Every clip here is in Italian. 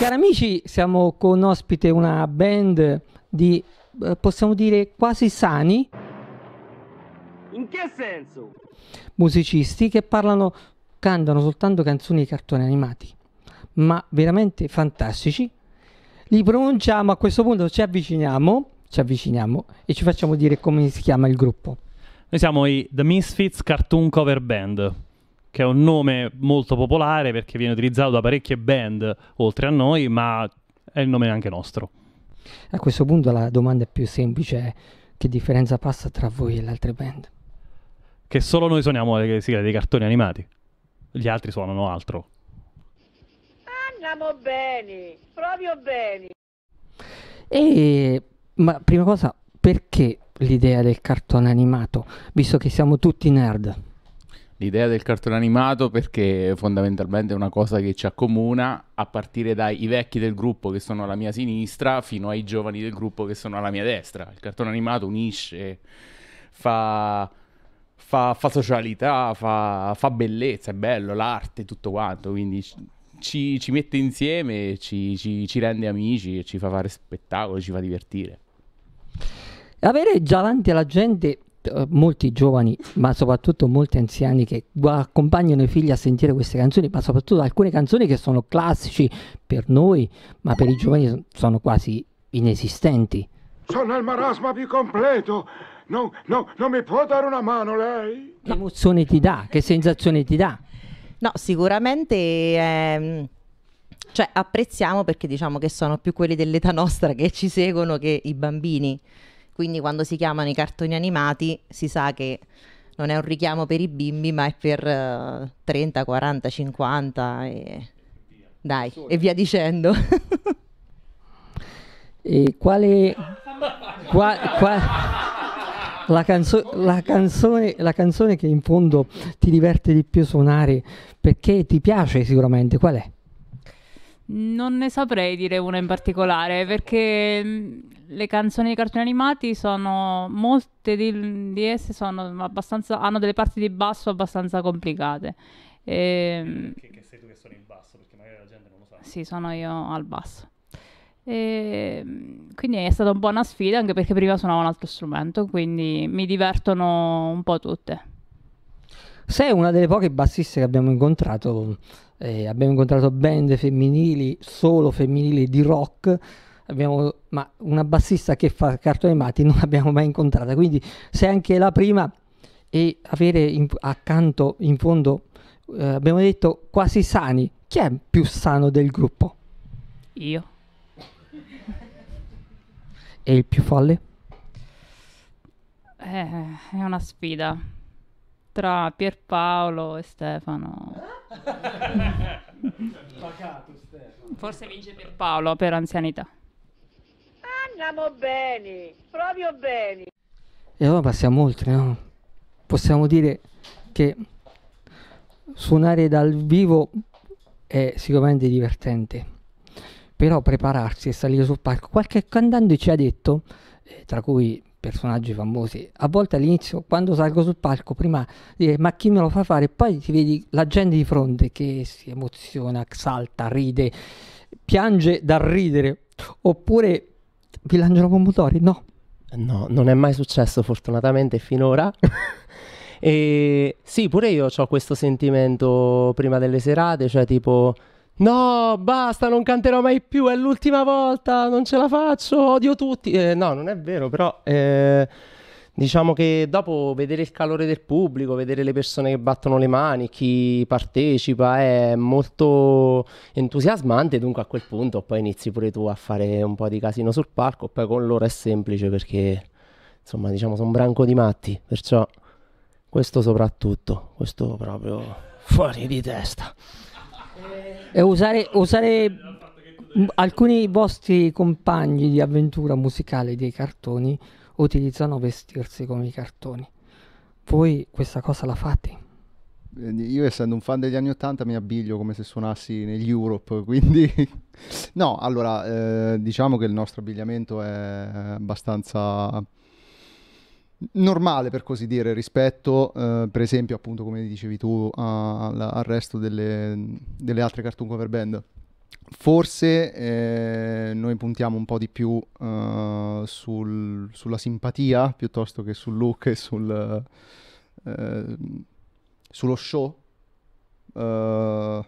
Cari amici, siamo con ospite una band di, eh, possiamo dire, quasi sani. In che senso? Musicisti che parlano, cantano soltanto canzoni di cartoni animati, ma veramente fantastici. Li pronunciamo, a questo punto ci avviciniamo, ci avviciniamo e ci facciamo dire come si chiama il gruppo. Noi siamo i The Misfits Cartoon Cover Band che è un nome molto popolare perché viene utilizzato da parecchie band oltre a noi, ma è il nome anche nostro. A questo punto la domanda più semplice è che differenza passa tra voi e le altre band? Che solo noi suoniamo le sigle dei cartoni animati, gli altri suonano altro. Andiamo bene, proprio bene. E, ma prima cosa, perché l'idea del cartone animato, visto che siamo tutti nerd? l'idea del cartone animato perché fondamentalmente è una cosa che ci accomuna a partire dai vecchi del gruppo che sono alla mia sinistra fino ai giovani del gruppo che sono alla mia destra. Il cartone animato unisce, fa, fa, fa socialità, fa, fa, bellezza, è bello, l'arte, tutto quanto, quindi ci, ci mette insieme, ci, ci, ci rende amici, ci fa fare spettacoli, ci fa divertire. Avere già davanti alla gente eh, molti giovani, ma soprattutto molti anziani che accompagnano i figli a sentire queste canzoni, ma soprattutto alcune canzoni che sono classici per noi, ma per i giovani sono quasi inesistenti. Sono il marasma più completo. Non, non, non mi può dare una mano lei? Che emozione ti dà? Che sensazione ti dà? No, sicuramente... Ehm cioè apprezziamo perché diciamo che sono più quelli dell'età nostra che ci seguono che i bambini. Quindi quando si chiamano i cartoni animati si sa che non è un richiamo per i bimbi, ma è per uh, 30, 40, 50 e dai, e via dicendo. e quale qua, qua... La, canzo... la, canzone, la canzone che in fondo ti diverte di più suonare perché ti piace sicuramente, qual è? Non ne saprei dire una in particolare perché mm, le canzoni dei cartoni animati sono molte di, di esse sono abbastanza hanno delle parti di basso abbastanza complicate. E, ehm, che, che sei tu che sono in basso perché magari la gente non lo sa. Sì, sono io al basso. E, ehm, quindi è stata un po' una sfida anche perché prima suonavo un altro strumento, quindi mi divertono un po' tutte. Sei una delle poche bassiste che abbiamo incontrato. Eh, abbiamo incontrato band femminili, solo femminili di rock. Abbiamo, ma una bassista che fa cartoni animati non l'abbiamo mai incontrata. Quindi sei anche la prima e avere in, accanto in fondo, eh, abbiamo detto quasi sani. Chi è più sano del gruppo? Io. E il più folle? Eh, è una sfida tra Pierpaolo e Stefano. Pacato Stefano. Forse vince Pierpaolo per anzianità. Andiamo bene, proprio bene. E allora passiamo oltre, no? Possiamo dire che suonare dal vivo è sicuramente divertente però prepararsi e salire sul palco. Qualche cantante ci ha detto, eh, tra cui personaggi famosi. A volte all'inizio, quando salgo sul palco, prima dire ma chi me lo fa fare? Poi ti vedi la gente di fronte che si emoziona, salta, ride, piange da ridere. Oppure vi lanciano pomodori? No. No, non è mai successo fortunatamente finora. e sì, pure io ho questo sentimento prima delle serate, cioè tipo No, basta, non canterò mai più, è l'ultima volta, non ce la faccio, odio tutti. Eh, no, non è vero, però eh, diciamo che dopo vedere il calore del pubblico, vedere le persone che battono le mani, chi partecipa, è molto entusiasmante, dunque a quel punto poi inizi pure tu a fare un po' di casino sul palco, poi con loro è semplice perché, insomma, diciamo, sono branco di matti, perciò questo soprattutto, questo proprio fuori di testa. E usare, usare alcuni vostri compagni di avventura musicale dei cartoni utilizzano vestirsi come i cartoni. Voi questa cosa la fate? Io essendo un fan degli anni Ottanta mi abbiglio come se suonassi negli Europe, quindi no, allora eh, diciamo che il nostro abbigliamento è abbastanza normale per così dire rispetto eh, per esempio appunto come dicevi tu al, al resto delle, delle, altre cartoon cover band forse eh, noi puntiamo un po' di più eh, sul, sulla simpatia piuttosto che sul look e sul, eh, sullo show uh,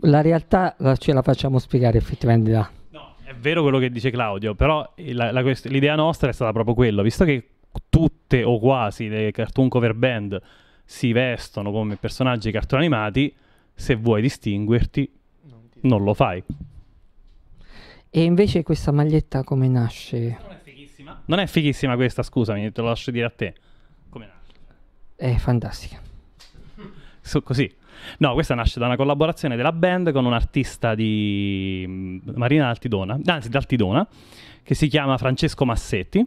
la realtà ce la facciamo spiegare effettivamente da è vero quello che dice Claudio, però la, la, quest- l'idea nostra è stata proprio quella, visto che tutte o quasi le cartoon cover band si vestono come personaggi cartoni animati, se vuoi distinguerti non, ti... non lo fai. E invece questa maglietta come nasce? Non è fighissima. Non è fighissima questa, scusami, te lo lascio dire a te. Come nasce? È fantastica. So, così, No, questa nasce da una collaborazione della band con un artista di mm, Marina Altidona, anzi d'Altidona, che si chiama Francesco Massetti.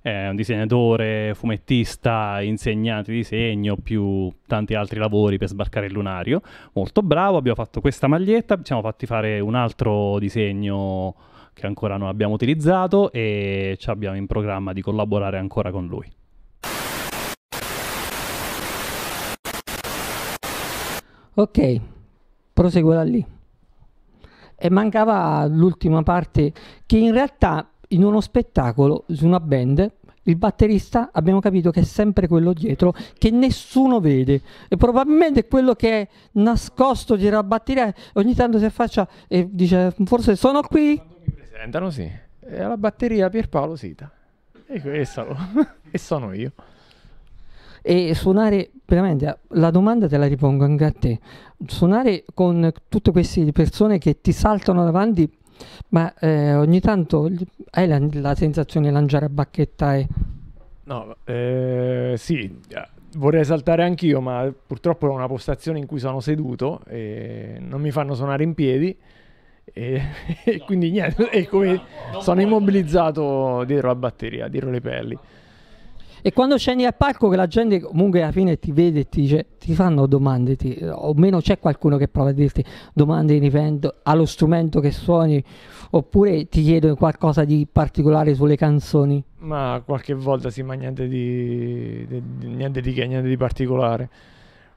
È un disegnatore, fumettista, insegnante di disegno, più tanti altri lavori per sbarcare il lunario. Molto bravo, abbiamo fatto questa maglietta, ci siamo fatti fare un altro disegno che ancora non abbiamo utilizzato e ci abbiamo in programma di collaborare ancora con lui. Ok, prosegue da lì. E mancava l'ultima parte che in realtà in uno spettacolo su una band il batterista abbiamo capito che è sempre quello dietro che nessuno vede e probabilmente quello che è nascosto dietro la batteria ogni tanto si affaccia e dice forse sono qui Quando mi presentano sì e la batteria Pierpaolo Sita e, e sono io e suonare veramente la domanda te la ripongo anche a te suonare con tutte queste persone che ti saltano davanti ma eh, ogni tanto hai la, la sensazione di lanciare a bacchetta e... no eh, sì eh, vorrei saltare anch'io ma purtroppo è una postazione in cui sono seduto e non mi fanno suonare in piedi e, e no. quindi niente no, no, sono immobilizzato dietro la batteria dietro le pelli e quando scendi al parco che la gente comunque alla fine ti vede e ti dice, ti fanno domande, ti, o meno c'è qualcuno che prova a dirti domande in evento allo strumento che suoni, oppure ti chiedono qualcosa di particolare sulle canzoni? Ma qualche volta sì, ma niente di, di, di niente di che, niente di particolare.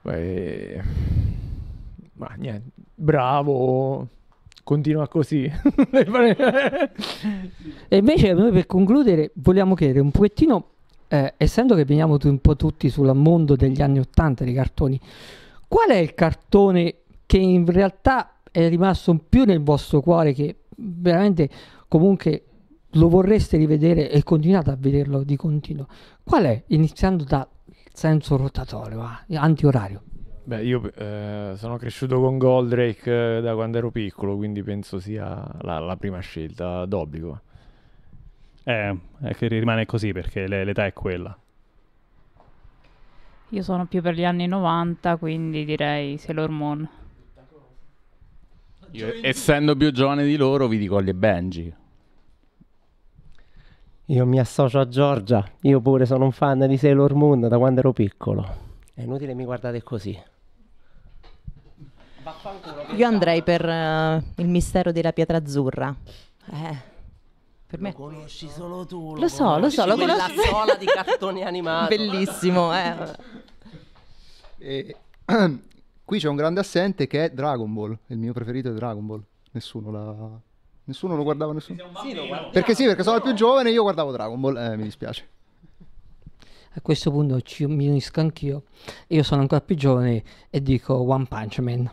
Beh, ma niente, bravo, continua così. e invece noi per concludere vogliamo chiedere un pochettino eh, essendo che veniamo un po' tutti sul mondo degli anni 80 dei cartoni, qual è il cartone che in realtà è rimasto più nel vostro cuore che veramente comunque lo vorreste rivedere e continuate a vederlo di continuo? Qual è? Iniziando dal senso rotatorio, eh, antiorario. Beh, io eh, sono cresciuto con Goldrake eh, da quando ero piccolo, quindi penso sia la, la prima scelta d'obbligo. Eh, è che rimane così perché le- l'età è quella. Io sono più per gli anni 90, quindi direi Sailor Moon. Io, essendo più giovane di loro, vi dico Ollie Benji. Io mi associo a Giorgia, io pure sono un fan di Sailor Moon da quando ero piccolo. È inutile mi guardate così. Io andrei per eh, il mistero della pietra azzurra. Eh, per me. Lo conosci solo tu. Lo, lo so, lo so, lo conosco. La sola di cartoni animati. Bellissimo, eh. E, qui c'è un grande assente che è Dragon Ball. Il mio preferito è Dragon Ball. Nessuno l'ha. Nessuno lo guardava, nessuno. Sì, lo Perché sì, perché sono il più giovane e io guardavo Dragon Ball. Eh, mi dispiace. A questo punto ci, mi unisco anch'io. Io sono ancora più giovane e dico One Punch Man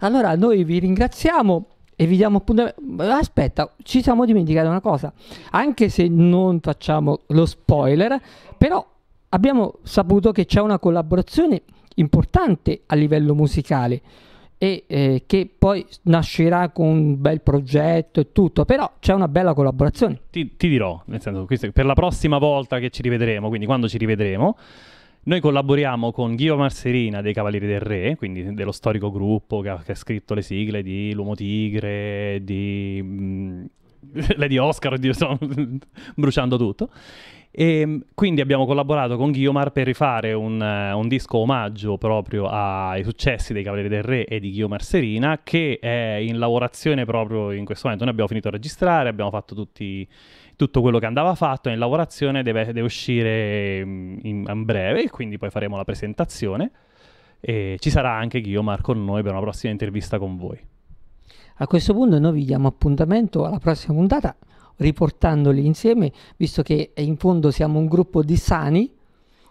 allora, noi vi ringraziamo e vi diamo appuntamento. Aspetta, ci siamo dimenticati una cosa. Anche se non facciamo lo spoiler, però abbiamo saputo che c'è una collaborazione importante a livello musicale e eh, che poi nascerà con un bel progetto e tutto, però c'è una bella collaborazione. Ti, ti dirò, nel senso, per la prossima volta che ci rivedremo, quindi quando ci rivedremo, noi collaboriamo con Ghio Marserina dei Cavalieri del Re, quindi dello storico gruppo che ha, che ha scritto le sigle di L'Uomo Tigre, di mh, mm, Lady Oscar, oddio, sto bruciando tutto. E ehm, quindi abbiamo collaborato con Guiomar per rifare un, eh, un, disco omaggio proprio ai successi dei Cavalieri del Re e di Guiomar Serina che è in lavorazione proprio in questo momento. Noi abbiamo finito a registrare, abbiamo fatto tutti tutto quello che andava fatto in lavorazione deve, deve uscire in, in, breve, quindi poi faremo la presentazione e ci sarà anche Ghiomar con noi per una prossima intervista con voi. A questo punto noi vi diamo appuntamento alla prossima puntata riportandoli insieme, visto che in fondo siamo un gruppo di sani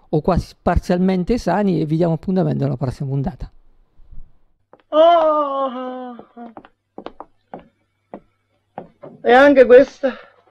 o quasi parzialmente sani e vi diamo appuntamento alla prossima puntata. oh. E anche questa